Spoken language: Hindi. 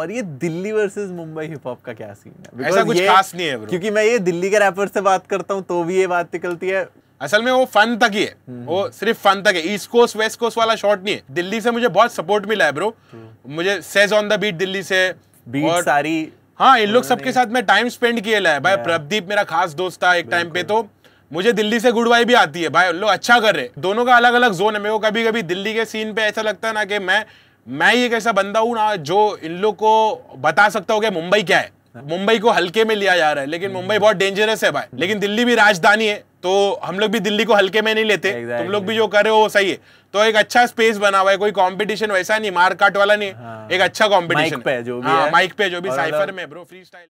और ये Delhi versus Mumbai hip hop का क्या सीन है Because ऐसा कुछ खास नहीं है ब्रो क्योंकि मैं ये दिल्ली के रैपर से बात करता हूँ तो भी ये बात निकलती है असल में वो फन तक ही है हम्म। वो सिर्फ फन तक है ईस्ट कोस्ट वेस्ट कोस्ट वाला शॉट नहीं है दिल्ली से मुझे बहुत सपोर्ट मिला है ब्रो मुझे Sez on the beat Delhi से बीट और सारी हाँ इन लोग सबके साथ मैं टाइम स्पेंड किया है भाई प्रदीप मेरा खास दोस्त था एक टाइम पे तो मुझे दिल्ली से गुडवाई भी आती है भाई लोग अच्छा कर रहे दोनों का अलग अलग जोन है मेरे को कभी कभी दिल्ली के सीन पे ऐसा लगता है ना कि मैं मैं एक ऐसा बंदा हूँ ना जो इन लोग को बता सकता हूँ कि मुंबई क्या है मुंबई को हल्के में लिया जा रहा है लेकिन मुंबई बहुत डेंजरस है भाई हम्म। लेकिन दिल्ली भी राजधानी है तो हम लोग भी दिल्ली को हल्के में नहीं लेते exactly. तुम लोग भी जो कर रहे हो सही है तो एक अच्छा स्पेस बना हुआ है कोई कंपटीशन वैसा नहीं मारकाट वाला नहीं हाँ। एक अच्छा कंपटीशन हाँ, पे जो भी हाँ, माइक पे जो भी साइफर में ब्रो फ्री स्टाइल